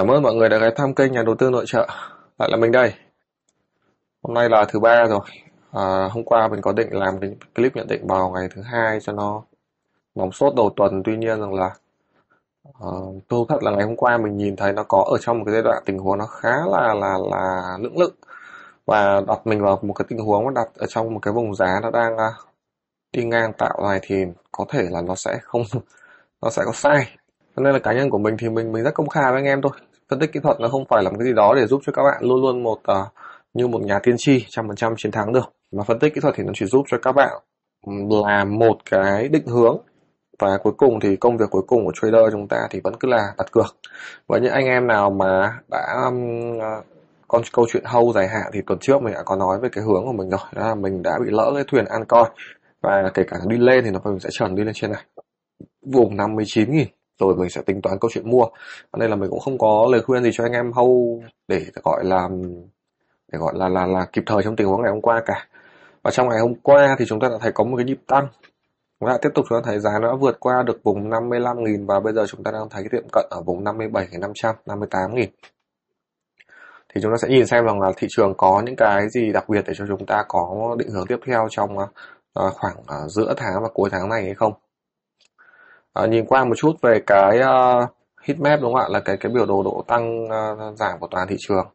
Cảm ơn mọi người đã ghé thăm kênh nhà đầu tư nội trợ. Lại là mình đây. Hôm nay là thứ ba rồi. À, hôm qua mình có định làm cái clip nhận định vào ngày thứ hai cho nó nóng sốt đầu tuần. Tuy nhiên rằng là uh, thú thật là ngày hôm qua mình nhìn thấy nó có ở trong một cái giai đoạn tình huống nó khá là là là lưỡng lự và đặt mình vào một cái tình huống mà đặt ở trong một cái vùng giá nó đang à, đi ngang tạo này thì có thể là nó sẽ không nó sẽ có sai nên là cá nhân của mình thì mình mình rất công khai với anh em thôi phân tích kỹ thuật nó không phải là một cái gì đó để giúp cho các bạn luôn luôn một uh, như một nhà tiên tri trăm phần trăm chiến thắng được mà phân tích kỹ thuật thì nó chỉ giúp cho các bạn ừ, làm một cái định hướng và cuối cùng thì công việc cuối cùng của trader chúng ta thì vẫn cứ là đặt cược và những anh em nào mà đã um, con câu chuyện hâu dài hạn thì tuần trước mình đã có nói về cái hướng của mình rồi đó là mình đã bị lỡ cái thuyền an coi và kể cả đi lên thì nó mình sẽ trần đi lên trên này vùng 59.000 rồi mình sẽ tính toán câu chuyện mua nên là mình cũng không có lời khuyên gì cho anh em hâu để gọi là để gọi là là là kịp thời trong tình huống ngày hôm qua cả và trong ngày hôm qua thì chúng ta đã thấy có một cái nhịp tăng chúng tiếp tục chúng ta thấy giá nó đã vượt qua được vùng 55.000 và bây giờ chúng ta đang thấy cái tiệm cận ở vùng 57.500 58.000 thì chúng ta sẽ nhìn xem rằng là thị trường có những cái gì đặc biệt để cho chúng ta có định hướng tiếp theo trong ờ, khoảng ờ, giữa tháng và cuối tháng này hay không à, nhìn qua một chút về cái uh, heat map đúng không ạ là cái cái biểu đồ độ tăng uh, giảm của toàn thị trường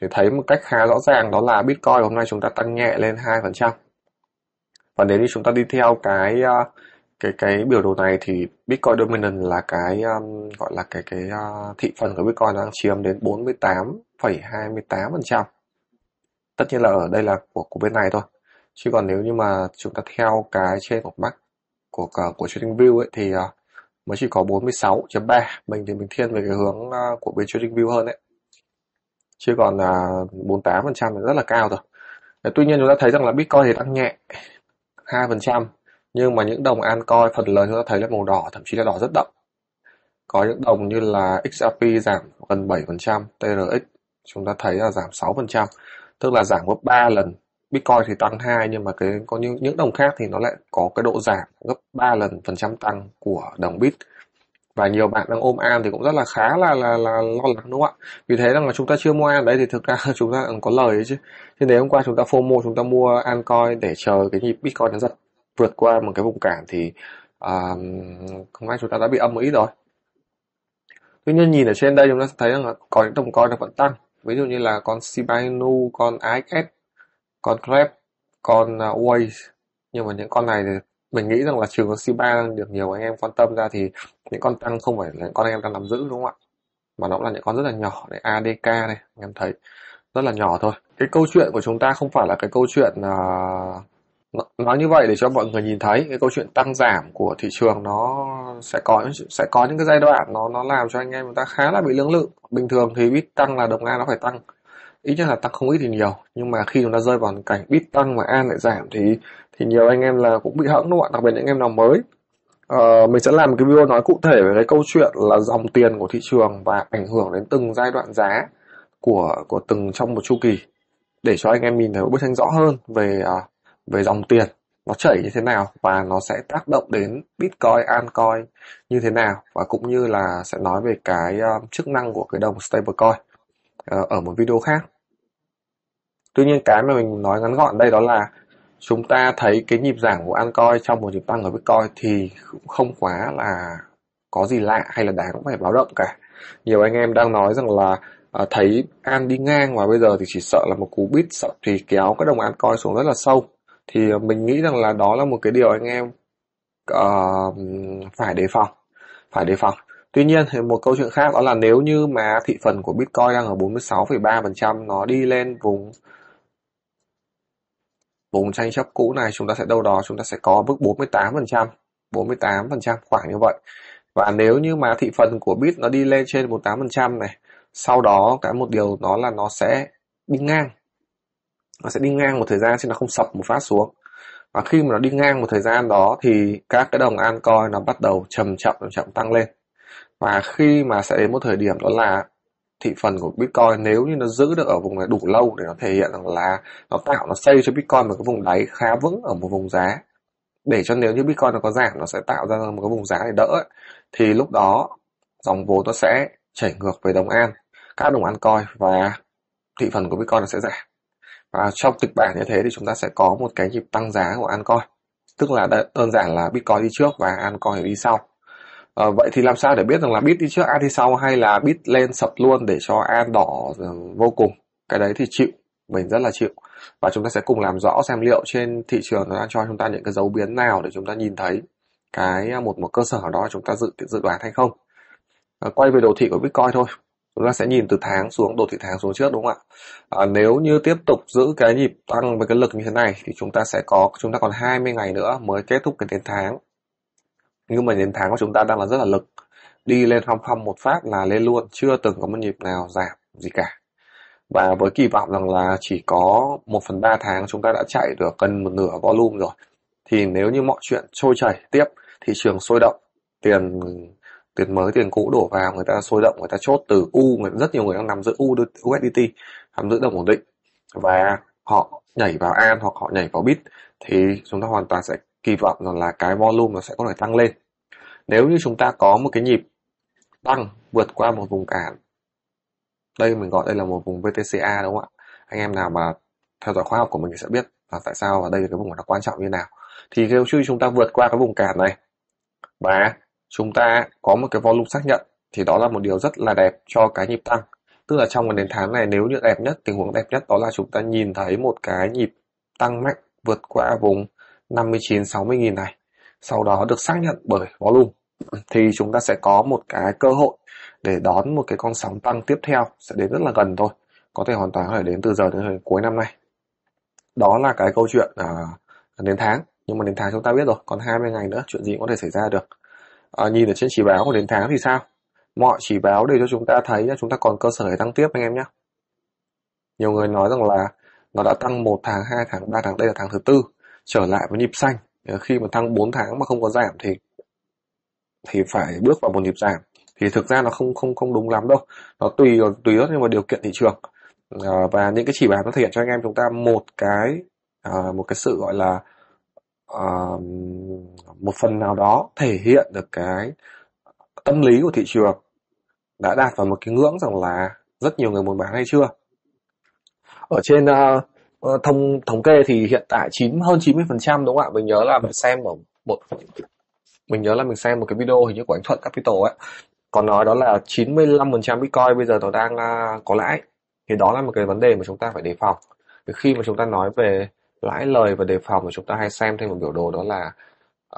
thì thấy một cách khá rõ ràng đó là Bitcoin hôm nay chúng ta tăng nhẹ lên 2% và nếu như chúng ta đi theo cái uh, cái cái biểu đồ này thì Bitcoin dominant là cái um, gọi là cái cái uh, thị phần của Bitcoin đang chiếm đến 48,28%. Tất nhiên là ở đây là của của bên này thôi. Chứ còn nếu như mà chúng ta theo cái trên của mắt của của, của view ấy thì uh, mới chỉ có 46.3 mình thì mình thiên về cái hướng à, của bên trading view hơn đấy chứ còn là 48 phần trăm rất là cao rồi tuy nhiên chúng ta thấy rằng là bitcoin thì tăng nhẹ 2 phần trăm nhưng mà những đồng an coi phần lớn chúng ta thấy là màu đỏ thậm chí là đỏ rất đậm có những đồng như là XRP giảm gần 7 phần trăm TRX chúng ta thấy là giảm 6 phần trăm tức là giảm gấp 3 lần Bitcoin thì tăng hai nhưng mà cái có những những đồng khác thì nó lại có cái độ giảm gấp 3 lần phần trăm tăng của đồng Bit và nhiều bạn đang ôm an thì cũng rất là khá là là là lo lắng đúng không ạ vì thế rằng là chúng ta chưa mua an đấy thì thực ra chúng ta có lời đấy chứ thế nếu hôm qua chúng ta phô fomo chúng ta mua an coin để chờ cái nhịp bitcoin nó giật vượt qua một cái vùng cản thì uh, không ai chúng ta đã bị âm một ít rồi tuy nhiên nhìn ở trên đây chúng ta thấy rằng là có những đồng coin nó vẫn tăng ví dụ như là con Shiba Inu, con AXS con Grab con à, Waze nhưng mà những con này thì mình nghĩ rằng là trường có c được nhiều anh em quan tâm ra thì những con tăng không phải là những con anh em đang nắm giữ đúng không ạ mà nó cũng là những con rất là nhỏ này ADK này anh em thấy rất là nhỏ thôi cái câu chuyện của chúng ta không phải là cái câu chuyện uh, à, nói như vậy để cho mọi người nhìn thấy cái câu chuyện tăng giảm của thị trường nó sẽ có sẽ có những cái giai đoạn nó nó làm cho anh em chúng ta khá là bị lưỡng lự bình thường thì biết tăng là đồng nga nó phải tăng ít nhất là tăng không ít thì nhiều nhưng mà khi chúng ta rơi vào cảnh bit tăng mà an lại giảm thì thì nhiều anh em là cũng bị hẫng đúng không ạ đặc biệt những anh em nào mới Uh, mình sẽ làm một cái video nói cụ thể về cái câu chuyện là dòng tiền của thị trường và ảnh hưởng đến từng giai đoạn giá của của từng trong một chu kỳ để cho anh em nhìn thấy bức tranh rõ hơn về uh, về dòng tiền nó chảy như thế nào và nó sẽ tác động đến Bitcoin, Altcoin như thế nào và cũng như là sẽ nói về cái uh, chức năng của cái đồng stablecoin uh, ở một video khác tuy nhiên cái mà mình nói ngắn gọn đây đó là chúng ta thấy cái nhịp giảm của Ancoin trong một nhịp tăng ở Bitcoin thì không quá là có gì lạ hay là đáng phải báo động cả nhiều anh em đang nói rằng là à, thấy an đi ngang và bây giờ thì chỉ sợ là một cú bit sợ thì kéo cái đồng an xuống rất là sâu thì mình nghĩ rằng là đó là một cái điều anh em uh, phải đề phòng phải đề phòng tuy nhiên thì một câu chuyện khác đó là nếu như mà thị phần của bitcoin đang ở 46,3% nó đi lên vùng vùng tranh chấp cũ này chúng ta sẽ đâu đó chúng ta sẽ có mức 48% 48% khoảng như vậy và nếu như mà thị phần của bit nó đi lên trên 48% này sau đó cái một điều đó là nó sẽ đi ngang nó sẽ đi ngang một thời gian chứ nó không sập một phát xuống và khi mà nó đi ngang một thời gian đó thì các cái đồng an coin nó bắt đầu chậm chậm chậm tăng lên và khi mà sẽ đến một thời điểm đó là thị phần của Bitcoin nếu như nó giữ được ở vùng này đủ lâu để nó thể hiện rằng là nó tạo nó xây cho Bitcoin một cái vùng đáy khá vững ở một vùng giá để cho nếu như Bitcoin nó có giảm nó sẽ tạo ra một cái vùng giá để đỡ ấy. thì lúc đó dòng vốn nó sẽ chảy ngược về đồng an các đồng an coi và thị phần của Bitcoin nó sẽ giảm và trong kịch bản như thế thì chúng ta sẽ có một cái nhịp tăng giá của an coi tức là đơn giản là Bitcoin đi trước và an coi đi sau À, vậy thì làm sao để biết rằng là bit đi trước an đi sau hay là bit lên sập luôn để cho an đỏ ờ, vô cùng cái đấy thì chịu mình rất là chịu và chúng ta sẽ cùng làm rõ xem liệu trên thị trường nó đang cho chúng ta những cái dấu biến nào để chúng ta nhìn thấy cái ờ, một một cơ sở đó chúng ta dự dự đoán hay không à, quay về đồ thị của bitcoin thôi chúng ta sẽ nhìn từ tháng xuống đồ thị tháng xuống trước đúng không ạ à, nếu như tiếp tục giữ cái nhịp tăng với cái lực như thế này thì chúng ta sẽ có chúng ta còn 20 ngày nữa mới kết thúc cái tiền tháng nhưng mà nhấn tháng của chúng ta đang là rất là lực đi lên không không một phát là lên luôn chưa từng có một nhịp nào giảm gì cả và với kỳ vọng rằng là chỉ có 1 phần 3 tháng chúng ta đã chạy được gần một nửa volume rồi thì nếu như mọi chuyện trôi chảy tiếp thị trường sôi động tiền tiền mới tiền cũ đổ vào người ta sôi động người ta chốt từ u rất nhiều người đang nằm giữ u USDT nằm giữ đồng ổn định và họ nhảy vào an hoặc họ nhảy vào bit thì chúng ta hoàn toàn sẽ kỳ vọng rằng là cái volume nó sẽ có thể tăng lên nếu như chúng ta có một cái nhịp tăng vượt qua một vùng cản đây mình gọi đây là một vùng VTCA đúng không ạ anh em nào mà theo dõi khoa học của mình sẽ biết là tại sao và đây là cái vùng nó quan trọng như nào thì nếu như chúng ta vượt qua cái vùng cản này và chúng ta có một cái volume xác nhận thì đó là một điều rất là đẹp cho cái nhịp tăng tức là trong một nền tháng này nếu như đẹp nhất tình huống đẹp nhất đó là chúng ta nhìn thấy một cái nhịp tăng mạnh vượt qua vùng 59 60 nghìn này sau đó được xác nhận bởi volume thì chúng ta sẽ có một cái cơ hội để đón một cái con sóng tăng tiếp theo sẽ đến rất là gần thôi có thể hoàn toàn có thể đến từ giờ đến cuối năm nay đó là cái câu chuyện à, đến tháng nhưng mà đến tháng chúng ta biết rồi còn 20 ngày nữa chuyện gì cũng có thể xảy ra được à, nhìn ở trên chỉ báo của đến tháng thì sao mọi chỉ báo đều cho chúng ta thấy là chúng ta còn cơ sở để tăng tiếp anh em nhé nhiều người nói rằng là nó đã tăng một tháng 2 tháng 3 tháng đây là tháng thứ tư trở lại với nhịp xanh Ờ, khi mà tăng 4 tháng mà không có giảm thì thì phải bước vào một nhịp giảm thì thực ra nó không không không đúng lắm đâu nó tùy tùy rất nhưng mà điều kiện thị trường à, và những cái chỉ báo nó thể hiện cho anh em chúng ta một cái à, một cái sự gọi là à, một phần nào đó thể hiện được cái tâm lý của thị trường đã đạt vào một cái ngưỡng rằng là rất nhiều người muốn bán hay chưa ở trên uh, Ờ, thông thống kê thì hiện tại chín hơn 90 phần trăm đúng không ạ mình nhớ là mình xem ở một mình nhớ là mình xem một cái video hình như của anh Thuận Capital ấy còn nói đó là 95% Bitcoin bây giờ nó đang à, có lãi thì đó là một cái vấn đề mà chúng ta phải đề phòng thì khi mà chúng ta nói về lãi lời và đề phòng thì chúng ta hay xem thêm một biểu đồ đó là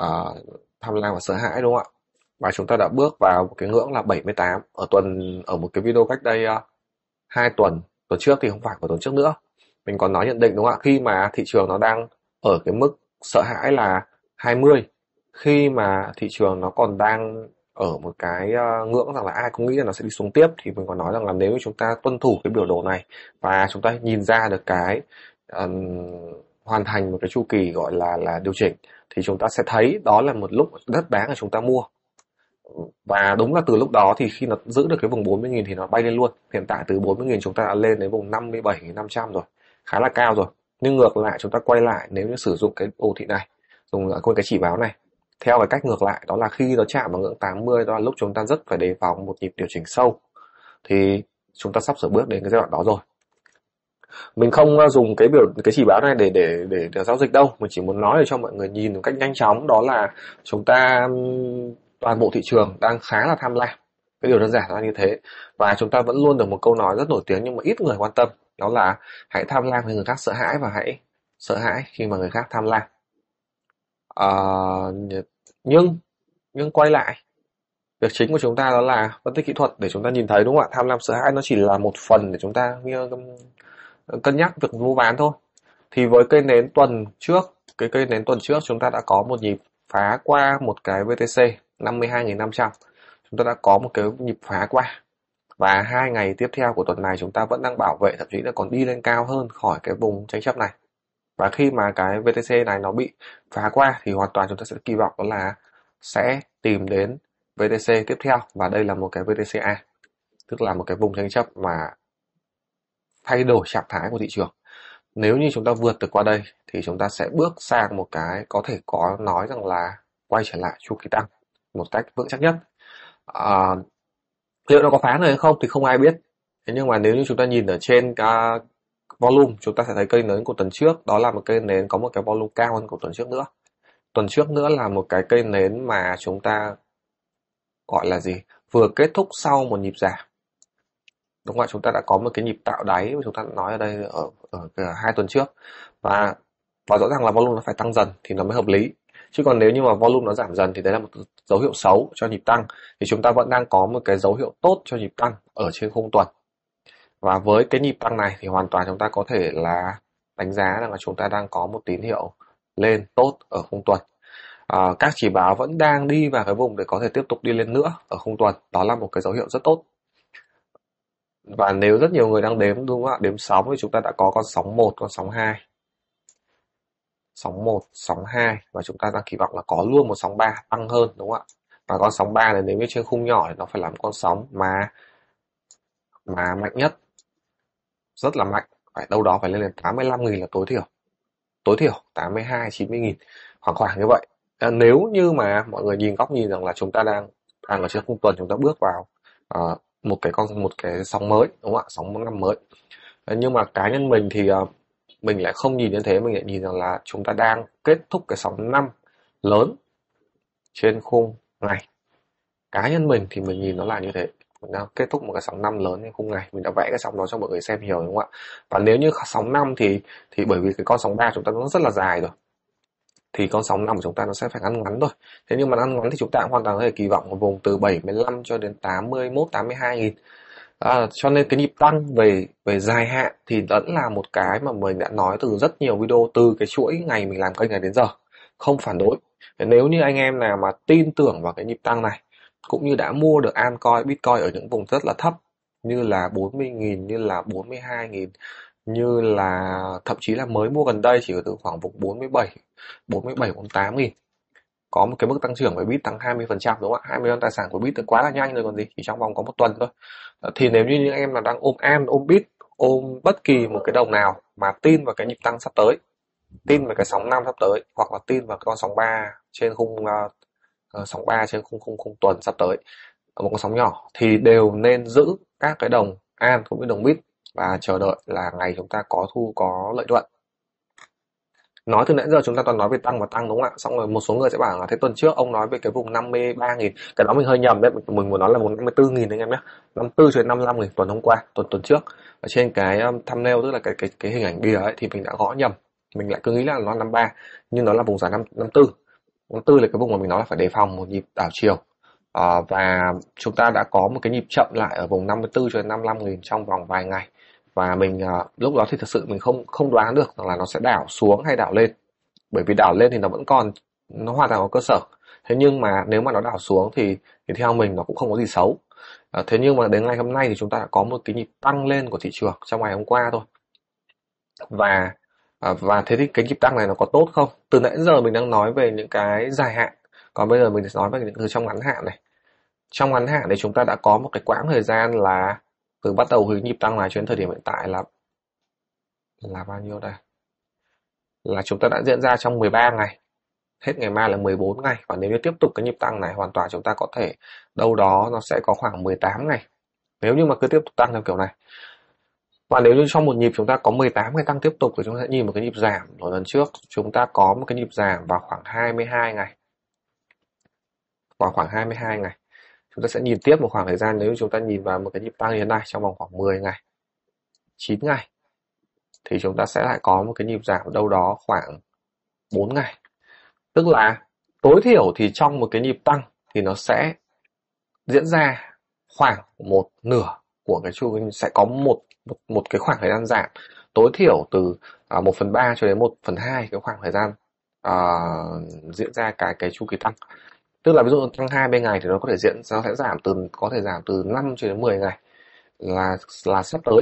uh, tham lam và sợ hãi đúng không ạ và chúng ta đã bước vào một cái ngưỡng là 78 ở tuần ở một cái video cách đây uh, hai tuần tuần trước thì không phải của tuần trước nữa mình còn nói nhận định đúng không ạ khi mà thị trường nó đang ở cái mức sợ hãi là 20 khi mà thị trường nó còn đang ở một cái ờ, ngưỡng rằng là ai cũng nghĩ là nó sẽ đi xuống tiếp thì mình còn nói rằng là nếu chúng ta tuân thủ cái biểu đồ này và chúng ta nhìn ra được cái um, hoàn thành một cái chu kỳ gọi là là điều chỉnh thì chúng ta sẽ thấy đó là một lúc rất đáng là chúng ta mua và đúng là từ lúc đó thì khi nó giữ được cái vùng 40.000 thì nó bay lên luôn hiện tại từ 40.000 chúng ta đã lên đến vùng 57.500 rồi khá là cao rồi nhưng ngược lại chúng ta quay lại nếu như sử dụng cái ô thị này dùng à, quên cái chỉ báo này theo cái cách ngược lại đó là khi nó chạm vào ngưỡng 80 đó là lúc chúng ta rất phải đề phòng một nhịp điều chỉnh sâu thì chúng ta sắp sửa bước đến cái giai đoạn đó rồi mình không à, dùng cái biểu cái chỉ báo này để, để để để, giao dịch đâu mình chỉ muốn nói để cho mọi người nhìn một cách nhanh chóng đó là chúng ta toàn bộ thị trường đang khá là tham lam cái điều đơn giản là như thế và chúng ta vẫn luôn được một câu nói rất nổi tiếng nhưng mà ít người quan tâm đó là hãy tham lam khi người khác sợ hãi và hãy sợ hãi khi mà người khác tham lam à, nhưng nhưng quay lại việc chính của chúng ta đó là phân tích kỹ thuật để chúng ta nhìn thấy đúng không ạ tham lam sợ hãi nó chỉ là một phần để chúng ta um, cân nhắc việc mua bán thôi thì với cây nến tuần trước cái cây nến tuần trước chúng ta đã có một nhịp phá qua một cái VTC 52.500 chúng ta đã có một cái nhịp phá qua và hai ngày tiếp theo của tuần này chúng ta vẫn đang bảo vệ thậm chí là còn đi lên cao hơn khỏi cái vùng tranh chấp này và khi mà cái VTC này nó bị phá qua thì hoàn toàn chúng ta sẽ kỳ vọng đó là sẽ tìm đến VTC tiếp theo và đây là một cái VTC a tức là một cái vùng tranh chấp mà thay đổi trạng thái của thị trường nếu như chúng ta vượt được qua đây thì chúng ta sẽ bước sang một cái có thể có nói rằng là quay trở lại chu kỳ tăng một cách vững chắc nhất à, liệu nó có phá được hay không thì không ai biết thế nhưng mà nếu như chúng ta nhìn ở trên uh, volume chúng ta sẽ thấy cây nến của tuần trước đó là một cây nến có một cái volume cao hơn của tuần trước nữa tuần trước nữa là một cái cây nến mà chúng ta gọi là gì vừa kết thúc sau một nhịp giảm đúng không ạ chúng ta đã có một cái nhịp tạo đáy mà chúng ta nói ở đây ở, ở, ở hai tuần trước và và rõ ràng là volume nó phải tăng dần thì nó mới hợp lý chứ còn nếu như mà volume nó giảm dần thì đấy là một dấu hiệu xấu cho nhịp tăng thì chúng ta vẫn đang có một cái dấu hiệu tốt cho nhịp tăng ở trên khung tuần và với cái nhịp tăng này thì hoàn toàn chúng ta có thể là đánh giá là chúng ta đang có một tín hiệu lên tốt ở khung tuần à, các chỉ báo vẫn đang đi vào cái vùng để có thể tiếp tục đi lên nữa ở khung tuần đó là một cái dấu hiệu rất tốt và nếu rất nhiều người đang đếm đúng không ạ đếm sóng thì chúng ta đã có con sóng 1, con sóng 2 sóng 1, sóng 2 và chúng ta đang kỳ vọng là có luôn một sóng 3 tăng hơn đúng không ạ? Và con sóng 3 này nếu như trên khung nhỏ thì nó phải làm con sóng mà mà mạnh nhất rất là mạnh phải đâu đó phải lên đến 85.000 là tối thiểu tối thiểu 82 90.000 khoảng khoảng như vậy à, nếu như mà mọi người nhìn góc nhìn rằng là chúng ta đang đang ở trên khung tuần chúng ta bước vào à, một cái con một cái sóng mới đúng không ạ sóng năm mới à, nhưng mà cá nhân mình thì à, mình lại không nhìn như thế mình lại nhìn rằng là chúng ta đang kết thúc cái sóng năm lớn trên khung ngày cá nhân mình thì mình nhìn nó là như thế mình đang kết thúc một cái sóng năm lớn trên khung ngày mình đã vẽ cái sóng đó cho mọi người xem hiểu đúng không ạ và nếu như sóng năm thì thì bởi vì cái con sóng ba chúng ta nó rất là dài rồi thì con sóng năm của chúng ta nó sẽ phải ngắn ngắn thôi thế nhưng mà ngắn ngắn thì chúng ta cũng hoàn toàn có thể kỳ vọng một vùng từ 75 cho đến 81 82 nghìn à, cho nên cái nhịp tăng về về dài hạn thì vẫn là một cái mà mình đã nói từ rất nhiều video từ cái chuỗi ngày mình làm kênh này đến giờ không phản đối nếu như anh em nào mà tin tưởng vào cái nhịp tăng này cũng như đã mua được Ancoin Bitcoin ở những vùng rất là thấp như là 40.000 như là 42.000 như là thậm chí là mới mua gần đây chỉ ở từ khoảng vùng 47 47 48 nghìn có một cái mức tăng trưởng về bit tăng 20% đúng không ạ 20 tài sản của bit quá là nhanh rồi còn gì chỉ trong vòng có một tuần thôi thì nếu như những em là đang ôm an ôm bit ôm bất kỳ một cái đồng nào mà tin vào cái nhịp tăng sắp tới tin vào cái sóng năm sắp tới hoặc là tin vào con sóng 3 trên khung uh, sóng 3 trên khung khung khung tuần sắp tới một con sóng nhỏ thì đều nên giữ các cái đồng an cũng như đồng bit và chờ đợi là ngày chúng ta có thu có lợi nhuận nói từ nãy giờ chúng ta toàn nói về tăng và tăng đúng không ạ xong rồi một số người sẽ bảo là thế tuần trước ông nói về cái vùng 53 nghìn cái đó mình hơi nhầm đấy mình muốn nói là vùng 54 nghìn anh em nhé 54 cho đến 55 nghìn tuần hôm qua tuần tuần trước ở trên cái um, thumbnail tức là cái cái cái hình ảnh bìa ấy thì mình đã gõ nhầm mình lại cứ nghĩ là nó 53 nhưng nó là vùng giá 5, 54 54 là cái vùng mà mình nói là phải đề phòng một nhịp đảo chiều à, và chúng ta đã có một cái nhịp chậm lại ở vùng 54 cho đến 55 nghìn trong vòng vài ngày và mình à, lúc đó thì thực sự mình không không đoán được rằng là nó sẽ đảo xuống hay đảo lên bởi vì đảo lên thì nó vẫn còn nó hoàn toàn có cơ sở thế nhưng mà nếu mà nó đảo xuống thì thì theo mình nó cũng không có gì xấu à, thế nhưng mà đến ngày hôm nay thì chúng ta đã có một cái nhịp tăng lên của thị trường trong ngày hôm qua thôi và à, và thế thì cái nhịp tăng này nó có tốt không từ nãy giờ mình đang nói về những cái dài hạn còn bây giờ mình nói về những thứ trong ngắn hạn này trong ngắn hạn thì chúng ta đã có một cái quãng thời gian là từ bắt đầu hướng nhịp tăng này cho đến thời điểm hiện tại là là bao nhiêu đây? Là chúng ta đã diễn ra trong 13 ngày. Hết ngày mai là 14 ngày và nếu như tiếp tục cái nhịp tăng này hoàn toàn chúng ta có thể đâu đó nó sẽ có khoảng 18 ngày. Nếu như mà cứ tiếp tục tăng theo kiểu này. Và nếu như trong một nhịp chúng ta có 18 ngày tăng tiếp tục thì chúng ta sẽ nhìn một cái nhịp giảm. Ở lần trước chúng ta có một cái nhịp giảm vào khoảng 22 ngày. Vào khoảng 22 ngày chúng ta sẽ nhìn tiếp một khoảng thời gian nếu chúng ta nhìn vào một cái nhịp tăng hiện nay trong vòng khoảng 10 ngày 9 ngày thì chúng ta sẽ lại có một cái nhịp giảm đâu đó khoảng 4 ngày tức là tối thiểu thì trong một cái nhịp tăng thì nó sẽ diễn ra khoảng một nửa của cái chu sẽ có một một, một cái khoảng thời gian giảm tối thiểu từ à, 1 phần 3 cho đến 1 phần 2 cái khoảng thời gian à, diễn ra cái cái chu kỳ tăng tức là ví dụ tăng hai bên ngày thì nó có thể diễn nó sẽ giảm từ có thể giảm từ 5 cho đến 10 ngày là là sắp tới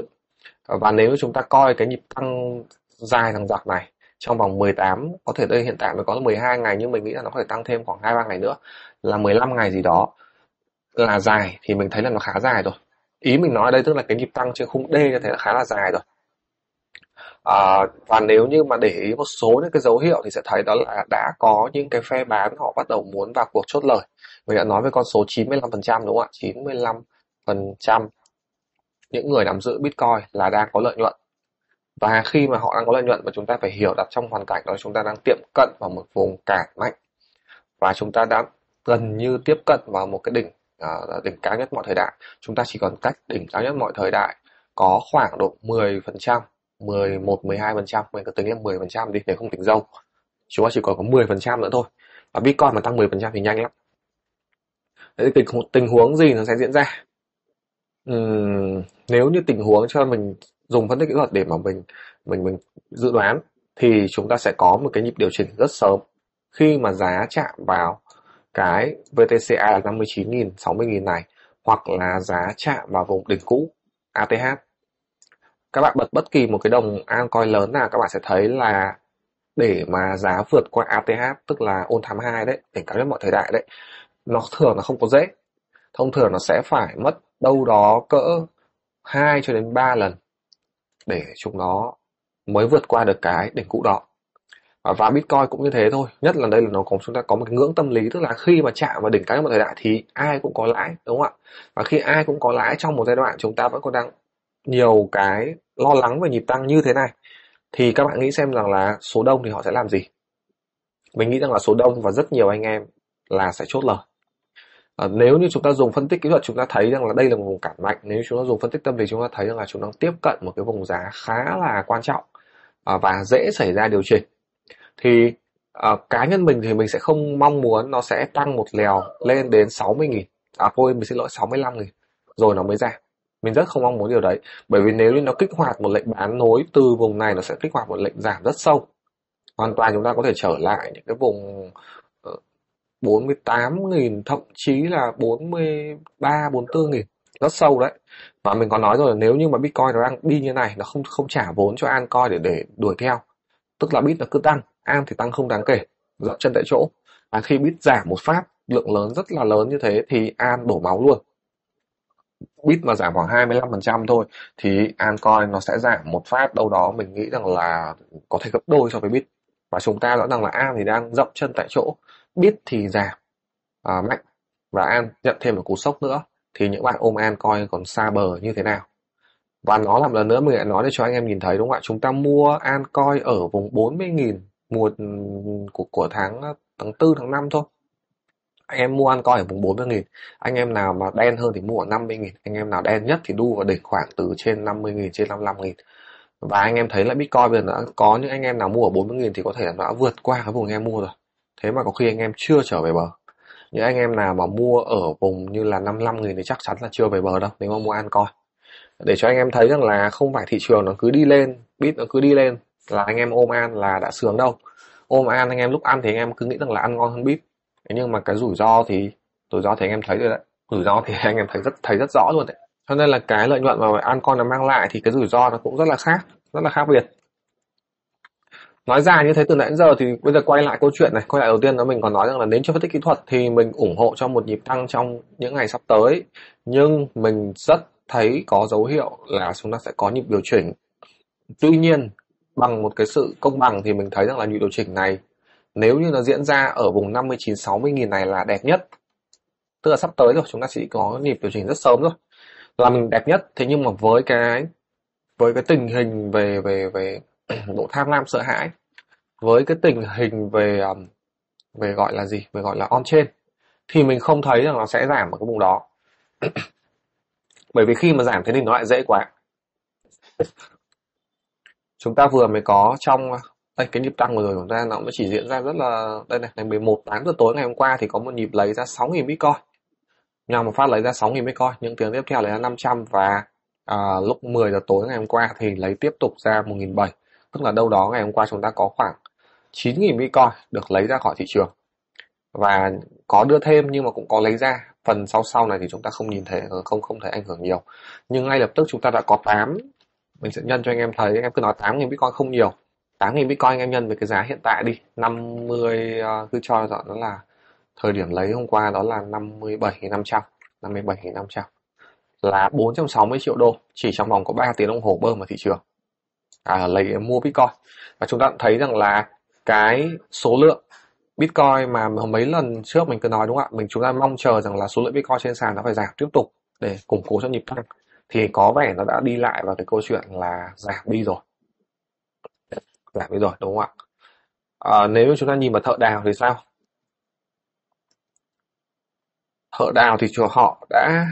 và nếu chúng ta coi cái nhịp tăng dài thằng dọc này trong vòng 18 có thể đây hiện tại mới có 12 ngày nhưng mình nghĩ là nó có thể tăng thêm khoảng 2 3 ngày nữa là 15 ngày gì đó là dài thì mình thấy là nó khá dài rồi. Ý mình nói ở đây tức là cái nhịp tăng trên khung D như thế là khá là dài rồi à, và nếu như mà để ý một số những cái dấu hiệu thì sẽ thấy đó là đã có những cái phe bán họ bắt đầu muốn vào cuộc chốt lời mình đã nói về con số 95% đúng không ạ 95% những người nắm giữ Bitcoin là đang có lợi nhuận và khi mà họ đang có lợi nhuận và chúng ta phải hiểu đặt trong hoàn cảnh đó chúng ta đang tiệm cận vào một vùng cản mạnh và chúng ta đã gần như tiếp cận vào một cái đỉnh uh, đỉnh cao nhất mọi thời đại chúng ta chỉ còn cách đỉnh cao nhất mọi thời đại có khoảng độ 10% 11 12% mình cứ tính là 10% đi để không tính rông chúng ta chỉ còn có 10% nữa thôi và Bitcoin mà tăng 10% thì nhanh lắm Thế tình, tình huống gì nó sẽ diễn ra uhm, nếu như tình huống cho mình dùng phân tích kỹ thuật để mà mình mình mình dự đoán thì chúng ta sẽ có một cái nhịp điều chỉnh rất sớm khi mà giá chạm vào cái VTCA là 59.000, 60.000 này hoặc là giá chạm vào vùng đỉnh cũ ATH các bạn bật bất kỳ một cái đồng altcoin lớn nào các bạn sẽ thấy là để mà giá vượt qua ATH tức là ôn thám 2 đấy, đỉnh cao nhất mọi thời đại đấy. Nó thường là không có dễ. Thông thường nó sẽ phải mất đâu đó cỡ 2 cho đến 3 lần để chúng nó mới vượt qua được cái đỉnh cũ đó. Và Bitcoin cũng như thế thôi, nhất là đây là nó cũng chúng ta có một cái ngưỡng tâm lý tức là khi mà chạm vào đỉnh cao nhất mọi thời đại thì ai cũng có lãi đúng không ạ? Và khi ai cũng có lãi trong một giai đoạn chúng ta vẫn còn đang nhiều cái lo lắng về nhịp tăng như thế này thì các bạn nghĩ xem rằng là số đông thì họ sẽ làm gì mình nghĩ rằng là số đông và rất nhiều anh em là sẽ chốt lời à, nếu như chúng ta dùng phân tích kỹ thuật chúng ta thấy rằng là đây là một vùng cản mạnh nếu chúng ta dùng phân tích tâm lý chúng ta thấy rằng là chúng đang tiếp cận một cái vùng giá khá là quan trọng à, và dễ xảy ra điều chỉnh thì à, cá nhân mình thì mình sẽ không mong muốn nó sẽ tăng một lèo lên đến 60 nghìn à thôi mình xin lỗi 65 nghìn rồi nó mới ra mình rất không mong muốn điều đấy bởi vì nếu như nó kích hoạt một lệnh bán nối từ vùng này nó sẽ kích hoạt một lệnh giảm rất sâu hoàn toàn chúng ta có thể trở lại những cái vùng 48.000 ờ, thậm chí là 43 44.000 rất sâu đấy và mình có nói rồi là nếu như mà Bitcoin nó đang đi như này nó không không trả vốn cho an Ancoin để để đuổi theo tức là bit nó cứ tăng an thì tăng không đáng kể dậm chân tại chỗ và khi bit giảm một phát lượng lớn rất là lớn như thế thì an đổ máu luôn bit mà giảm khoảng 25% thôi thì altcoin nó sẽ giảm một phát đâu đó mình nghĩ rằng là có thể gấp đôi so với bit và chúng ta rõ ràng là an thì đang dậm chân tại chỗ bit thì giảm à, mạnh và an nhận thêm một cú sốc nữa thì những bạn ôm an còn xa bờ như thế nào và nó làm lần nữa mình lại nói để cho anh em nhìn thấy đúng không ạ chúng ta mua an ở vùng 40.000 một của, của tháng à, tháng tư tháng năm thôi em mua ăn coi ở vùng 40 nghìn anh em nào mà đen hơn thì mua ở 50 nghìn anh em nào đen nhất thì đu vào đỉnh khoảng từ trên 50 nghìn trên 55 nghìn và anh em thấy là Bitcoin bây giờ đã có những anh em nào mua ở 40 nghìn thì có thể là đã vượt qua cái vùng em mua rồi thế mà có khi anh em chưa trở về bờ những anh em nào mà mua ở vùng như là 55 nghìn thì chắc chắn là chưa về bờ đâu nếu mà mua ăn coi để cho anh em thấy rằng là không phải thị trường nó cứ đi lên bit nó cứ đi lên là anh em ôm an là đã sướng đâu ôm an anh em lúc ăn thì anh em cứ nghĩ rằng là ăn ngon hơn bit thế nhưng mà cái rủi ro thì rủi ro thì anh em thấy rồi đấy rủi ro thì anh em thấy rất thấy rất rõ luôn đấy cho nên là cái lợi nhuận mà con nó mang lại thì cái rủi ro nó cũng rất là khác rất là khác biệt nói ra như thế từ nãy đến giờ thì bây giờ quay lại câu chuyện này quay lại đầu tiên đó mình còn nói rằng là nếu chưa phân tích kỹ thuật thì mình ủng hộ cho một nhịp tăng trong những ngày sắp tới nhưng mình rất thấy có dấu hiệu là chúng ta sẽ có nhịp điều chỉnh tuy nhiên bằng một cái sự công bằng thì mình thấy rằng là nhịp điều chỉnh này nếu như nó diễn ra ở vùng 59 60 nghìn này là đẹp nhất tức là sắp tới rồi chúng ta sẽ có nhịp điều chỉnh rất sớm rồi là mình đẹp nhất thế nhưng mà với cái với cái tình hình về về về độ tham lam sợ hãi với cái tình hình về um, về gọi là gì về gọi là on trên thì mình không thấy rằng nó sẽ giảm ở cái vùng đó bởi vì khi mà giảm thế thì nó lại dễ quá chúng ta vừa mới có trong đây cái nhịp tăng vừa rồi chúng ta nó chỉ diễn ra rất là đây này ngày 11 8 giờ tối ngày hôm qua thì có một nhịp lấy ra 6.000 bitcoin nhằm một phát lấy ra 6.000 bitcoin những tiếng tiếp theo lấy ra 500 và à, lúc 10 giờ tối ngày hôm qua thì lấy tiếp tục ra 1 bảy tức là đâu đó ngày hôm qua chúng ta có khoảng 9.000 bitcoin được lấy ra khỏi thị trường và có đưa thêm nhưng mà cũng có lấy ra phần sau sau này thì chúng ta không nhìn thấy ờ, không không thấy ảnh hưởng nhiều nhưng ngay lập tức chúng ta đã có 8 mình sẽ nhân cho anh em thấy anh em cứ nói 8 nghìn bitcoin không nhiều 8.000 Bitcoin em nhân với cái giá hiện tại đi 50 ờ, cứ cho dọn nó là thời điểm lấy hôm qua đó là 57.500 57.500 là 460 triệu đô chỉ trong vòng có 3 tiếng đồng hồ bơm vào thị trường à, lấy mua Bitcoin và chúng ta thấy rằng là cái số lượng Bitcoin mà mấy lần trước mình cứ nói đúng không ạ mình chúng ta mong chờ rằng là số lượng Bitcoin trên sàn nó phải giảm tiếp tục để củng cố cho nhịp tăng thì có vẻ nó đã đi lại vào cái câu chuyện là giảm đi rồi giả bây rồi đúng không ạ à, nếu chúng ta nhìn vào thợ đào thì sao thợ đào thì chùa họ đã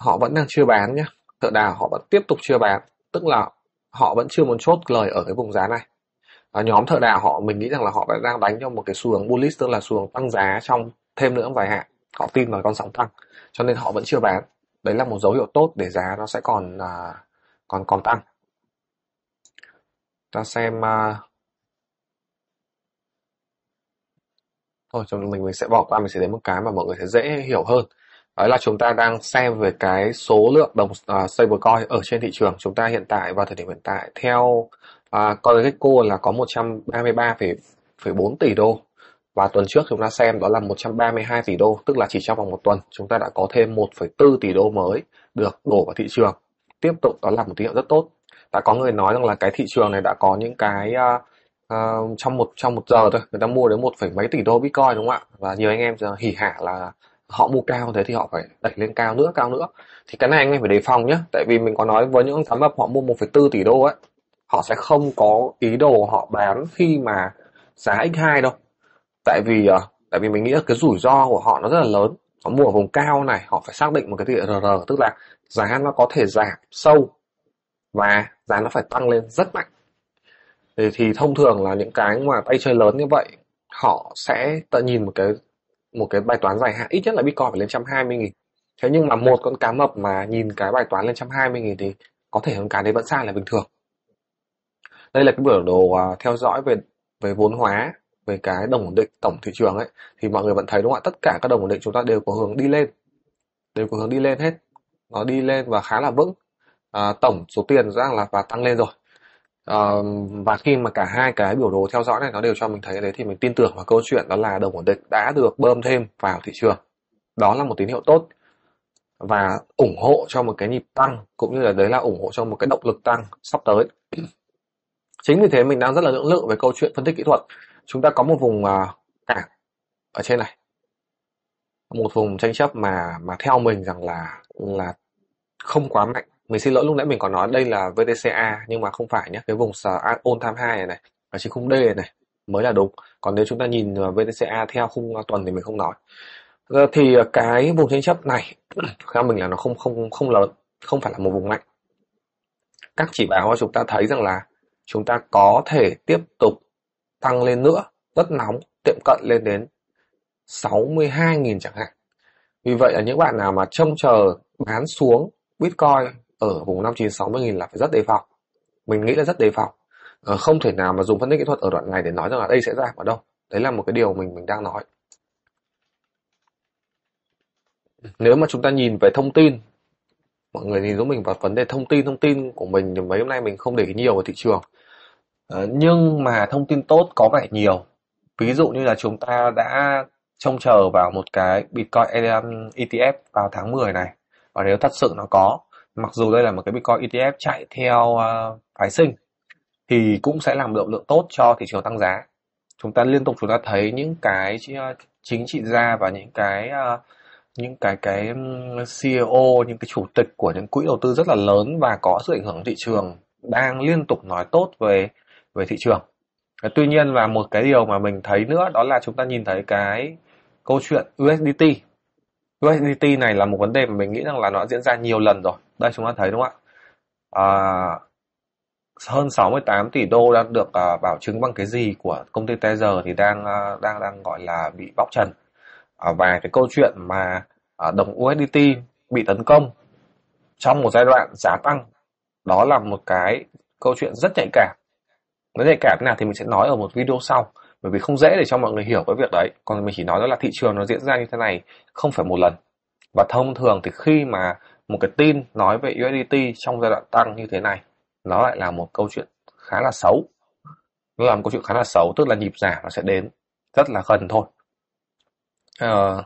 họ vẫn đang chưa bán nhé thợ đào họ vẫn tiếp tục chưa bán tức là họ vẫn chưa muốn chốt lời ở cái vùng giá này à, nhóm thợ đào họ mình nghĩ rằng là họ vẫn đang đánh cho một cái xu hướng bullish tức là xu hướng tăng giá trong thêm nữa vài hạn họ tin vào con sóng tăng cho nên họ vẫn chưa bán đấy là một dấu hiệu tốt để giá nó sẽ còn à, còn còn tăng ta xem uh... thôi chúng mình mình sẽ bỏ qua mình sẽ đến một cái mà mọi người sẽ dễ hiểu hơn đó là chúng ta đang xem về cái số lượng đồng uh, stablecoin ở trên thị trường chúng ta hiện tại vào thời điểm hiện tại theo uh, à, CoinGecko là có 133,4 tỷ đô và tuần trước chúng ta xem đó là 132 tỷ đô tức là chỉ trong vòng một tuần chúng ta đã có thêm 1,4 tỷ đô mới được đổ vào thị trường tiếp tục đó là một tín hiệu rất tốt đã có người nói rằng là cái thị trường này đã có những cái uh, trong một trong một giờ thôi người ta mua đến một phẩy mấy tỷ đô bitcoin đúng không ạ và nhiều anh em giờ hỉ hả là họ mua cao thế thì họ phải đẩy lên cao nữa cao nữa thì cái này anh em phải đề phòng nhé tại vì mình có nói với những thám đốc họ mua 1,4 tỷ đô ấy họ sẽ không có ý đồ họ bán khi mà giá x2 đâu tại vì uh, tại vì mình nghĩ là cái rủi ro của họ nó rất là lớn họ mua ở vùng cao này họ phải xác định một cái tỷ RR tức là giá nó có thể giảm sâu và giá nó phải tăng lên rất mạnh thì, thì thông thường là những cái mà tay chơi lớn như vậy họ sẽ tự nhìn một cái một cái bài toán dài hạn ít nhất là Bitcoin phải lên 120 nghìn thế nhưng mà một con cá mập mà nhìn cái bài toán lên 120 nghìn thì có thể con cá đấy vẫn sai là bình thường đây là cái biểu đồ à, theo dõi về về vốn hóa về cái đồng ổn định tổng thị trường ấy thì mọi người vẫn thấy đúng không ạ tất cả các đồng ổn định chúng ta đều có hướng đi lên đều có hướng đi lên hết nó đi lên và khá là vững à, tổng số tiền rõ ràng là và tăng lên rồi à, và khi mà cả hai cái biểu đồ theo dõi này nó đều cho mình thấy đấy thì mình tin tưởng vào câu chuyện đó là đồng ổn định đã được bơm thêm vào thị trường đó là một tín hiệu tốt và ủng hộ cho một cái nhịp tăng cũng như là đấy là ủng hộ cho một cái động lực tăng sắp tới chính vì thế mình đang rất là lưỡng lự về câu chuyện phân tích kỹ thuật chúng ta có một vùng uh, cản ở trên này một vùng tranh chấp mà mà theo mình rằng là là không quá mạnh mình xin lỗi lúc nãy mình có nói đây là VTCA nhưng mà không phải nhé. Cái vùng on Time High này này ở trên khung D này, này mới là đúng. Còn nếu chúng ta nhìn à, VTCA theo khung à, tuần thì mình không nói. Ờ, thì à, cái vùng tranh chấp này theo mình là nó không không không lớn không phải là một vùng mạnh. Các chỉ báo chúng ta thấy rằng là chúng ta có thể tiếp tục tăng lên nữa, rất nóng, tiệm cận lên đến 62.000 chẳng hạn. Vì vậy là những bạn nào mà trông chờ bán xuống Bitcoin ở vùng 5960000 là phải rất đề phòng mình nghĩ là rất đề phòng ờ, không thể nào mà dùng phân tích kỹ thuật ở đoạn này để nói rằng là đây sẽ giảm ở đâu đấy là một cái điều mình mình đang nói nếu mà chúng ta nhìn về thông tin mọi người nhìn giống mình vào vấn đề thông tin thông tin của mình thì mấy hôm nay mình không để ý nhiều ở thị trường ờ, nhưng mà thông tin tốt có vẻ nhiều ví dụ như là chúng ta đã trông chờ vào một cái Bitcoin ETF e vào tháng 10 này và nếu thật sự nó có mặc dù đây là một cái Bitcoin ETF chạy theo uh, phái sinh thì cũng sẽ làm động lượng tốt cho thị trường tăng giá chúng ta liên tục chúng ta thấy những cái à, chính trị gia và những cái uh, những cái cái CEO những cái chủ tịch của những quỹ đầu tư rất là lớn và có sự ảnh hưởng thị trường đang liên tục nói tốt về về thị trường tuy nhiên và một cái điều mà mình thấy nữa đó là chúng ta nhìn thấy cái câu chuyện USDT USDT này là một vấn đề mà mình nghĩ rằng là nó diễn ra nhiều lần rồi đây chúng ta thấy đúng không ạ à, hơn 68 tỷ đô đã được uh, bảo chứng bằng cái gì của công ty Tether thì đang uh, đang đang gọi là bị bóc trần uh, và cái câu chuyện mà uh, đồng USDT bị tấn công trong một giai đoạn giá tăng đó là một cái câu chuyện rất nhạy cảm nó nhạy cảm thế nào thì mình sẽ nói ở một video sau bởi vì không dễ để cho mọi người hiểu cái việc đấy còn mình chỉ nói đó là thị trường nó diễn ra như thế này không phải một lần và thông thường thì khi mà một cái tin nói về USDT trong giai đoạn tăng như thế này nó lại là một câu chuyện khá là xấu nó là một câu chuyện khá là xấu tức là nhịp giảm nó sẽ đến rất là gần thôi ờ,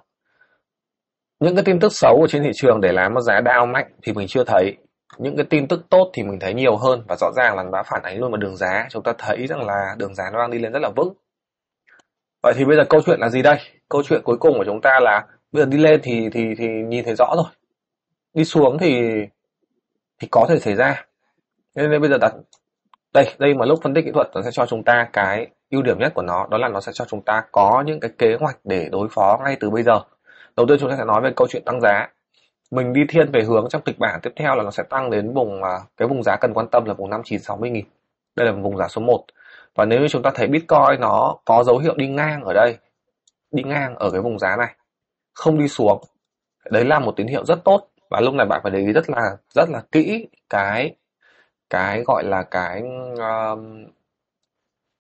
những cái tin tức xấu ở trên thị trường để làm giá đao mạnh thì mình chưa thấy những cái tin tức tốt thì mình thấy nhiều hơn và rõ ràng là nó đã phản ánh luôn vào đường giá chúng ta thấy rằng là đường giá nó đang đi lên rất là vững vậy thì bây giờ câu chuyện là gì đây câu chuyện cuối cùng của chúng ta là bây giờ đi lên thì thì thì nhìn thấy rõ rồi đi xuống thì thì có thể xảy ra nên, nên bây giờ đặt đây đây mà lúc phân tích kỹ thuật nó sẽ cho chúng ta cái ưu điểm nhất của nó đó là nó sẽ cho chúng ta có những cái kế hoạch để đối phó ngay từ bây giờ đầu tiên chúng ta sẽ nói về câu chuyện tăng giá mình đi thiên về hướng trong kịch bản tiếp theo là nó sẽ tăng đến vùng à, cái vùng giá cần quan tâm là vùng năm chín sáu mươi nghìn đây là vùng giá số 1 và nếu như chúng ta thấy Bitcoin nó có dấu hiệu đi ngang ở đây đi ngang ở cái vùng giá này không đi xuống đấy là một tín hiệu rất tốt và lúc này bạn phải để ý rất là rất là kỹ cái cái gọi là cái um,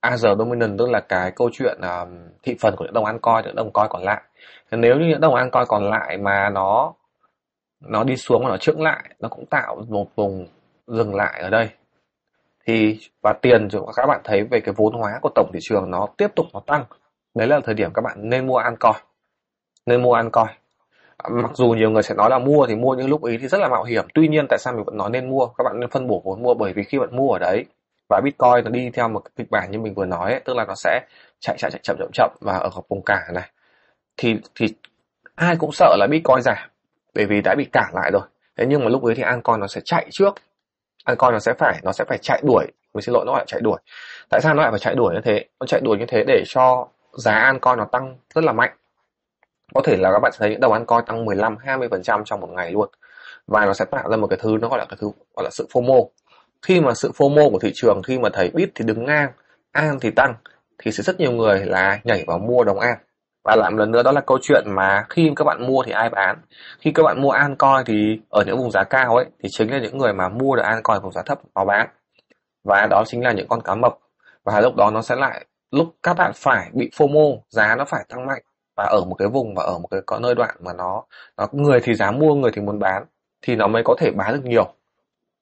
Azure Dominant tức là cái câu chuyện um, thị phần của những đồng ăn coi những đồng coi còn lại nếu như những đồng ăn coi còn lại mà nó nó đi xuống và nó trưỡng lại nó cũng tạo một vùng dừng lại ở đây thì và tiền cho các bạn thấy về cái vốn hóa của tổng thị trường nó tiếp tục nó tăng đấy là thời điểm các bạn nên mua ăn coi nên mua ăn coi mặc dù nhiều người sẽ nói là mua thì mua những lúc ý thì rất là mạo hiểm tuy nhiên tại sao mình vẫn nói nên mua các bạn nên phân bổ vốn mua bởi vì khi bạn mua ở đấy và bitcoin nó đi theo một kịch bản như mình vừa nói ấy, tức là nó sẽ chạy chạy chạy chậm chậm chậm và ở góc vùng cản này thì thì ai cũng sợ là bitcoin giảm bởi vì đã bị cản lại rồi thế nhưng mà lúc ấy thì altcoin nó sẽ chạy trước thằng con nó sẽ phải nó sẽ phải chạy đuổi mình xin lỗi nó lại chạy đuổi tại sao nó lại phải chạy đuổi như thế nó chạy đuổi như thế để cho giá ăn coi nó tăng rất là mạnh có thể là các bạn sẽ thấy những đầu ăn coi tăng 15 20 phần trăm trong một ngày luôn và nó sẽ tạo ra một cái thứ nó gọi là cái thứ gọi là sự FOMO khi mà sự FOMO của thị trường khi mà thấy bit thì đứng ngang an thì tăng thì sẽ rất nhiều người là nhảy vào mua đồng an và lại một lần nữa đó là câu chuyện mà khi các bạn mua thì ai bán khi các bạn mua an coi thì ở những vùng giá cao ấy thì chính là những người mà mua được an coi vùng giá thấp họ bán và đó chính là những con cá mập và lúc đó nó sẽ lại lúc các bạn phải bị FOMO giá nó phải tăng mạnh và ở một cái vùng và ở một cái có nơi đoạn mà nó nó người thì giá mua người thì muốn bán thì nó mới có thể bán được nhiều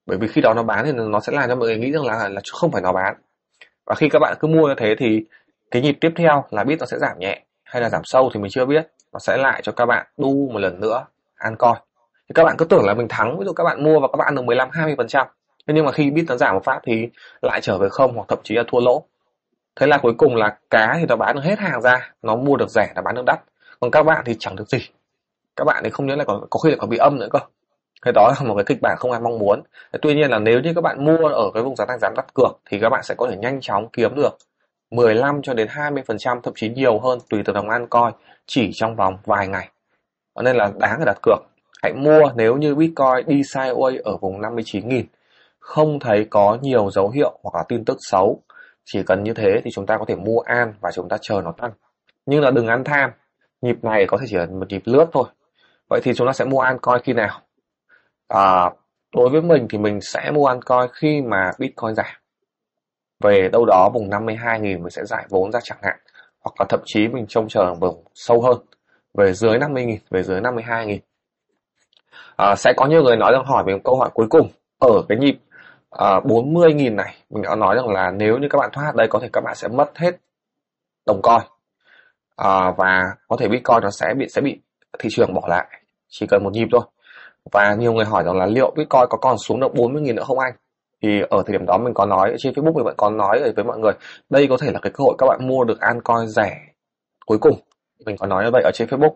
bởi vì khi đó nó bán thì nó sẽ làm cho mọi người nghĩ rằng là là không phải nó bán và khi các bạn cứ mua như thế thì cái nhịp tiếp theo là biết nó sẽ giảm nhẹ hay là giảm sâu thì mình chưa biết nó sẽ lại cho các bạn đu một lần nữa ăn coi thì các bạn cứ tưởng là mình thắng ví dụ các bạn mua và các bạn được 15 20 phần trăm nhưng mà khi biết nó giảm một phát thì lại trở về không hoặc thậm chí là thua lỗ thế là cuối cùng là cá thì nó bán được hết hàng ra nó mua được rẻ nó bán được đắt còn các bạn thì chẳng được gì các bạn thì không nhớ là còn có khi là còn bị âm nữa cơ cái đó là một cái kịch bản không ai mong muốn tuy nhiên là nếu như các bạn mua ở cái vùng giá tăng giảm đắt cược thì các bạn sẽ có thể nhanh chóng kiếm được 15 cho đến 20% thậm chí nhiều hơn tùy từ đồng ăn coi chỉ trong vòng vài ngày. Nên là đáng để đặt cược. Hãy mua nếu như Bitcoin đi sideways ở vùng 59.000 không thấy có nhiều dấu hiệu hoặc là tin tức xấu chỉ cần như thế thì chúng ta có thể mua an và chúng ta chờ nó tăng nhưng là đừng ăn tham nhịp này có thể chỉ là một nhịp lướt thôi vậy thì chúng ta sẽ mua an coi khi nào à, đối với mình thì mình sẽ mua an coi khi mà bitcoin giảm về đâu đó vùng 52.000 mình sẽ giải vốn ra chẳng hạn hoặc là thậm chí mình trông chờ vùng sâu hơn về dưới 50.000 về dưới 52.000 à, sẽ có nhiều người nói rằng hỏi về câu hỏi cuối cùng ở cái nhịp à, 40.000 này mình đã nói rằng là nếu như các bạn thoát đây có thể các bạn sẽ mất hết đồng coi à, và có thể bitcoin nó sẽ bị sẽ bị thị trường bỏ lại chỉ cần một nhịp thôi và nhiều người hỏi rằng là liệu bitcoin có còn xuống được 40.000 nữa không anh thì ở thời điểm đó mình có nói trên Facebook mình vẫn có nói với mọi người đây có thể là cái cơ hội các bạn mua được an coin rẻ cuối cùng mình có nói như vậy ở trên Facebook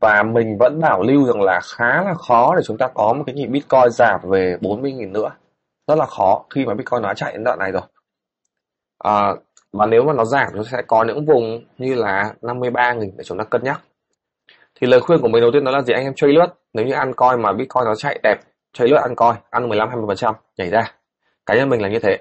và mình vẫn bảo lưu rằng là khá là khó để chúng ta có một cái nhịp Bitcoin giảm về 40.000 nữa rất là khó khi mà Bitcoin nó chạy đến đoạn này rồi à, và nếu mà nó giảm nó sẽ có những vùng như là 53.000 để chúng ta cân nhắc thì lời khuyên của mình đầu tiên đó là gì anh em chơi lướt nếu như ăn coi mà Bitcoin nó chạy đẹp chơi lướt ăn coi ăn 15 20 phần trăm nhảy ra cá nhân mình là như thế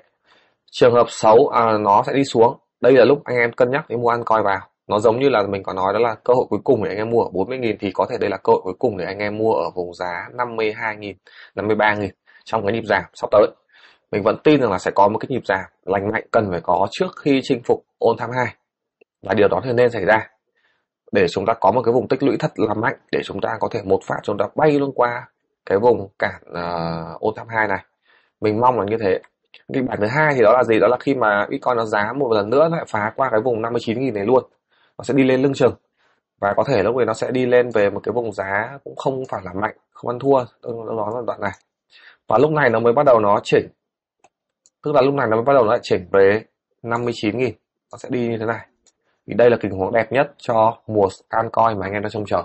trường hợp xấu à, nó sẽ đi xuống đây là lúc anh em cân nhắc để mua ăn coi vào nó giống như là mình có nói đó là cơ hội cuối cùng để anh em mua ở 40.000 thì có thể đây là cơ hội cuối cùng để anh em mua ở vùng giá 52.000 53.000 trong cái nhịp giảm sắp tới mình vẫn tin rằng là sẽ có một cái nhịp giảm lành mạnh cần phải có trước khi chinh phục ôn tham 2 và điều đó thì nên xảy ra để chúng ta có một cái vùng tích lũy thật là mạnh để chúng ta có thể một phát chúng ta bay luôn qua cái vùng cản uh, ôn tham 2 này mình mong là như thế kịch bản thứ hai thì đó là gì đó là khi mà bitcoin nó giá một lần nữa lại phá qua cái vùng 59.000 này luôn nó sẽ đi lên lưng chừng và có thể lúc này nó sẽ đi lên về một cái vùng giá cũng không phải là mạnh không ăn thua nó là đoạn này và lúc này nó mới bắt đầu nó chỉnh tức là lúc này nó mới bắt đầu nó lại chỉnh về 59.000 nó sẽ đi như thế này vì đây là tình huống đẹp nhất cho mùa altcoin mà anh em đang trông chờ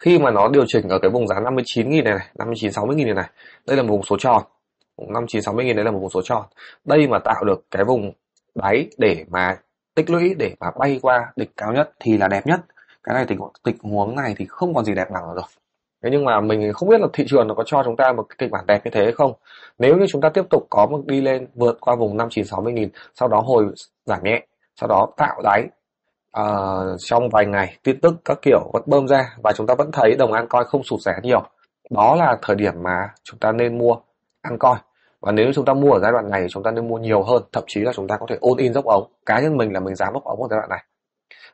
khi mà nó điều chỉnh ở cái vùng giá 59.000 này này 59 60.000 này này đây là một vùng số tròn 59 60.000 đấy là một vùng số tròn đây mà tạo được cái vùng đáy để mà tích lũy để mà bay qua đỉnh cao nhất thì là đẹp nhất cái này tình, tình huống này thì không còn gì đẹp bằng rồi thế nhưng mà mình không biết là thị trường nó có cho chúng ta một cái kịch bản đẹp như thế hay không nếu như chúng ta tiếp tục có một đi lên vượt qua vùng 59 60 nghìn sau đó hồi giảm nhẹ sau đó tạo đáy uh, trong vài ngày tin tức các kiểu vẫn bơm ra và chúng ta vẫn thấy đồng an coi không sụt giá nhiều đó là thời điểm mà chúng ta nên mua an coi và nếu chúng ta mua ở giai đoạn này chúng ta nên mua nhiều hơn thậm chí là chúng ta có thể ôn in dốc ống cá nhân mình là mình dám dốc ống ở giai đoạn này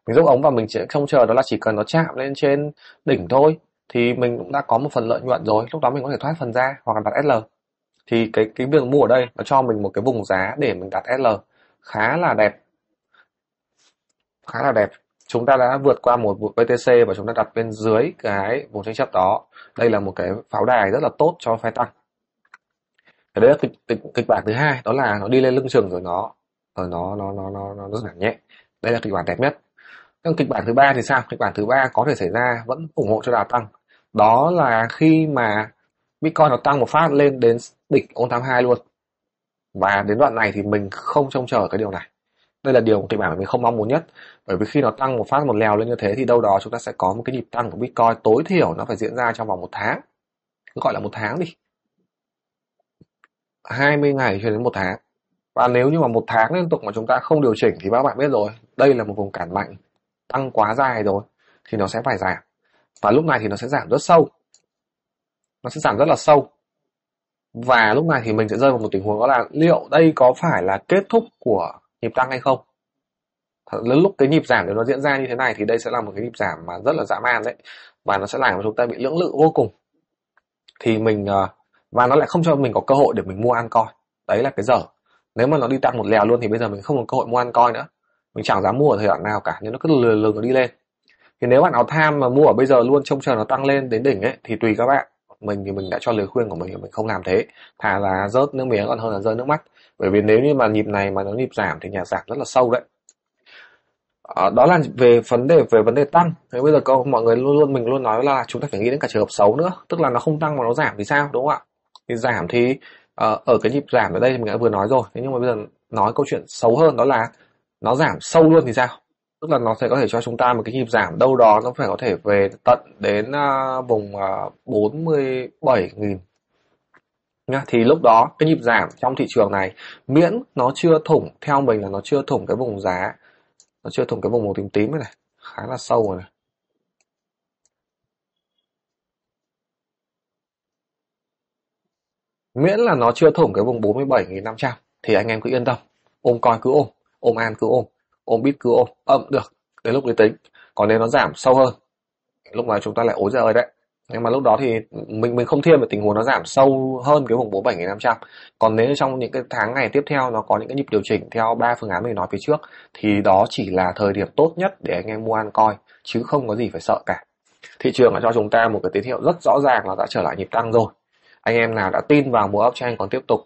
mình dốc ống và mình sẽ không chờ đó là chỉ cần nó chạm lên trên đỉnh thôi thì mình cũng đã có một phần lợi nhuận rồi lúc đó mình có thể thoát phần ra hoặc là đặt SL thì cái cái việc mua ở đây nó cho mình một cái vùng giá để mình đặt SL khá là đẹp khá là đẹp chúng ta đã vượt qua một BTC và chúng ta đặt bên dưới cái vùng tranh chấp đó đây là một cái pháo đài rất là tốt cho phe tăng cái đấy là kịch, kịch, kịch bản thứ hai đó là nó đi lên lưng chừng rồi nó rồi nó nó nó nó, nó rất là nhẹ đây là kịch bản đẹp nhất Còn kịch bản thứ ba thì sao kịch bản thứ ba có thể xảy ra vẫn ủng hộ cho đà tăng đó là khi mà bitcoin nó tăng một phát lên đến đỉnh ông 82 luôn và đến đoạn này thì mình không trông chờ cái điều này đây là điều kịch bản mình không mong muốn nhất bởi vì khi nó tăng một phát một lèo lên như thế thì đâu đó chúng ta sẽ có một cái nhịp tăng của bitcoin tối thiểu nó phải diễn ra trong vòng một tháng cứ gọi là một tháng đi 20 ngày cho đến một tháng và nếu như mà một tháng liên tục mà chúng ta không điều chỉnh thì các bạn biết rồi đây là một vùng cản mạnh tăng quá dài rồi thì nó sẽ phải giảm và lúc này thì nó sẽ giảm rất sâu nó sẽ giảm rất là sâu và lúc này thì mình sẽ rơi vào một tình huống đó là liệu đây có phải là kết thúc của nhịp tăng hay không đến lúc cái nhịp giảm nếu nó diễn ra như thế này thì đây sẽ là một cái nhịp giảm mà rất là dã man đấy và nó sẽ làm cho chúng ta bị lưỡng lự vô cùng thì mình ờ, và nó lại không cho mình có cơ hội để mình mua ăn coi đấy là cái dở nếu mà nó đi tăng một lèo luôn thì bây giờ mình không có cơ hội mua ăn coi nữa mình chẳng dám mua ở thời đoạn nào cả nhưng nó cứ lừa lừa nó đi lên thì nếu bạn nào tham mà mua ở bây giờ luôn trông chờ nó tăng lên đến đỉnh ấy thì tùy các bạn mình thì mình đã cho lời khuyên của mình là mình không làm thế thà là rớt nước miếng còn hơn là rơi nước mắt bởi vì nếu như mà nhịp này mà nó nhịp giảm thì nhà giảm rất là sâu đấy à, đó là về vấn đề về vấn đề tăng thế bây giờ câu mọi người luôn luôn mình luôn nói là chúng ta phải nghĩ đến cả trường hợp xấu nữa tức là nó không tăng mà nó giảm thì sao đúng không ạ thì giảm thì uh, ở cái nhịp giảm ở đây thì mình đã vừa nói rồi thế nhưng mà bây giờ nói câu chuyện xấu hơn đó là nó giảm sâu luôn thì sao tức là nó sẽ có thể cho chúng ta một cái nhịp giảm đâu đó nó phải có thể về tận đến uh, vùng uh, ờ, 47.000 nhá thì lúc đó cái nhịp giảm trong thị trường này miễn nó chưa thủng theo mình là nó chưa thủng cái vùng giá nó chưa thủng cái vùng màu tím tím này, này khá là sâu rồi này miễn là nó chưa thủng cái vùng 47.500 thì anh em cứ yên tâm ôm coi cứ ôm ôm an cứ ôm ôm bit cứ ôm âm được đến lúc đấy tính còn nếu nó giảm sâu hơn lúc nào chúng ta lại ối ra ơi đấy nhưng mà lúc đó thì mình mình không thêm về tình huống nó giảm sâu hơn cái vùng 47.500 còn nếu trong những cái tháng ngày tiếp theo nó có những cái nhịp điều chỉnh theo ba phương án mình nói phía trước thì đó chỉ là thời điểm tốt nhất để anh em mua ăn coi chứ không có gì phải sợ cả thị trường đã cho chúng ta một cái tín hiệu rất rõ ràng là đã trở lại nhịp tăng rồi anh em nào đã tin vào mua uptrend còn tiếp tục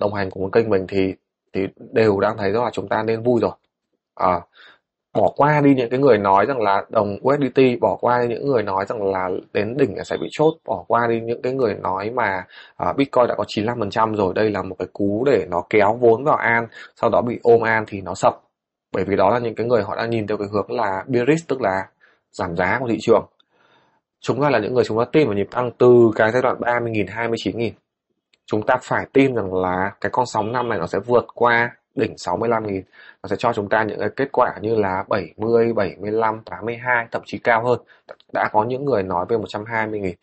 đồng hành cùng kênh mình thì thì đều đang thấy rõ là chúng ta nên vui rồi à, bỏ qua đi những cái người nói rằng là đồng USDT bỏ qua đi những người nói rằng là đến đỉnh sẽ bị chốt bỏ qua đi những cái người nói mà uh, Bitcoin đã có 95% rồi đây là một cái cú để nó kéo vốn vào an sau đó bị ôm an thì nó sập bởi vì đó là những cái người họ đã nhìn theo cái hướng là bearish tức là giảm giá của thị trường chúng ta là những người chúng ta tin vào nhịp tăng từ cái giai đoạn 30.000 29.000 chúng ta phải tin rằng là cái con sóng năm này nó sẽ vượt qua đỉnh 65 nghìn nó sẽ cho chúng ta những cái kết quả như là 70, 75, 82 thậm chí cao hơn đã có những người nói về 120 nghìn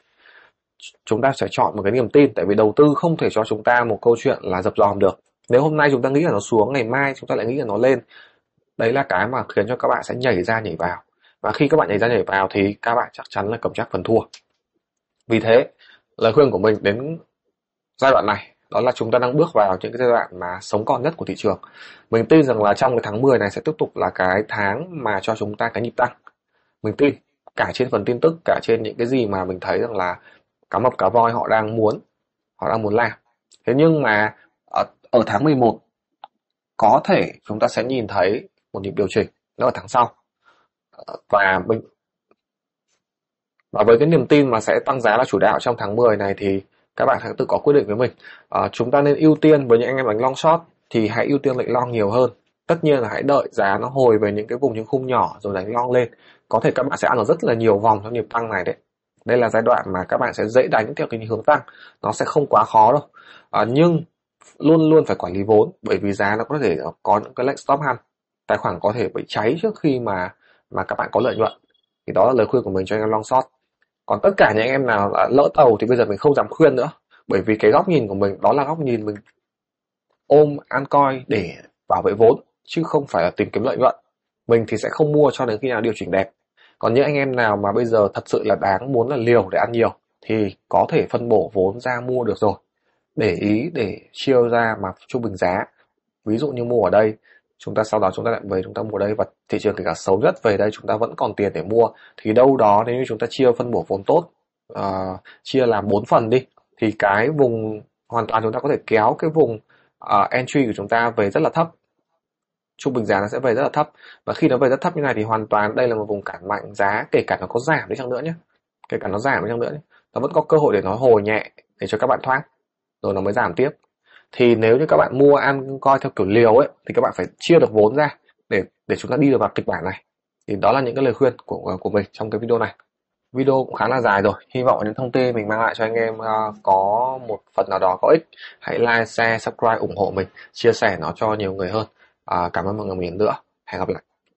chúng ta sẽ chọn một cái niềm tin tại vì đầu tư không thể cho chúng ta một câu chuyện là dập dòm được nếu hôm nay chúng ta nghĩ là nó xuống ngày mai chúng ta lại nghĩ là nó lên đấy là cái mà khiến cho các bạn sẽ nhảy ra nhảy vào và khi các bạn nhảy ra nhảy vào thì các bạn chắc chắn là cầm chắc phần thua vì thế lời khuyên của mình đến giai đoạn này đó là chúng ta đang bước vào những cái giai đoạn mà sống còn nhất của thị trường mình tin rằng là trong cái tháng 10 này sẽ tiếp tục là cái tháng mà cho chúng ta cái nhịp tăng mình tin cả trên phần tin tức cả trên những cái gì mà mình thấy rằng là cá mập cá voi họ đang muốn họ đang muốn làm thế nhưng mà ở, ở tháng 11 có thể chúng ta sẽ nhìn thấy một nhịp điều chỉnh nó ở tháng sau và mình và với cái niềm tin mà sẽ tăng giá là chủ đạo trong tháng 10 này thì các bạn hãy tự có quyết định với mình à, chúng ta nên ưu tiên với những anh em đánh long shot thì hãy ưu tiên lệnh long nhiều hơn tất nhiên là hãy đợi giá nó hồi về những cái vùng những khung nhỏ rồi đánh long lên có thể các bạn sẽ ăn được rất là nhiều vòng trong nhịp tăng này đấy đây là giai đoạn mà các bạn sẽ dễ đánh theo cái hướng tăng nó sẽ không quá khó đâu à, nhưng luôn luôn phải quản lý vốn bởi vì giá nó có thể có những cái lệnh stop hand tài khoản có thể bị cháy trước khi mà mà các bạn có lợi nhuận thì đó là lời khuyên của mình cho anh em long short còn tất cả những anh em nào đã lỡ tàu thì bây giờ mình không dám khuyên nữa bởi vì cái góc nhìn của mình đó là góc nhìn mình ôm ăn coi để bảo vệ vốn chứ không phải là tìm kiếm lợi nhuận mình thì sẽ không mua cho đến khi nào điều chỉnh đẹp còn những anh em nào mà bây giờ thật sự là đáng muốn là liều để ăn nhiều thì có thể phân bổ vốn ra mua được rồi để ý để chia ra mà trung bình giá ví dụ như mua ở đây chúng ta sau đó chúng ta lại về chúng ta mua đây và thị trường kể cả xấu nhất về đây chúng ta vẫn còn tiền để mua thì đâu đó nếu như chúng ta chia phân bổ vốn tốt uh, chia làm bốn phần đi thì cái vùng hoàn toàn chúng ta có thể kéo cái vùng uh, entry của chúng ta về rất là thấp trung bình giá nó sẽ về rất là thấp và khi nó về rất thấp như này thì hoàn toàn đây là một vùng cản mạnh giá kể cả nó có giảm đi chăng nữa nhé kể cả nó giảm đi chăng nữa nhé. nó vẫn có cơ hội để nó hồi nhẹ để cho các bạn thoát rồi nó mới giảm tiếp thì nếu như các bạn mua ăn coi theo kiểu liều ấy thì các bạn phải chia được vốn ra để để chúng ta đi được vào kịch bản này thì đó là những cái lời khuyên của ờ, của mình trong cái video này video cũng khá là dài rồi hy vọng những thông tin mình mang lại cho anh em ờ, có một phần nào đó có ích hãy like share subscribe ủng hộ mình chia sẻ nó cho nhiều người hơn uh, cảm ơn mọi người một lần nữa hẹn gặp lại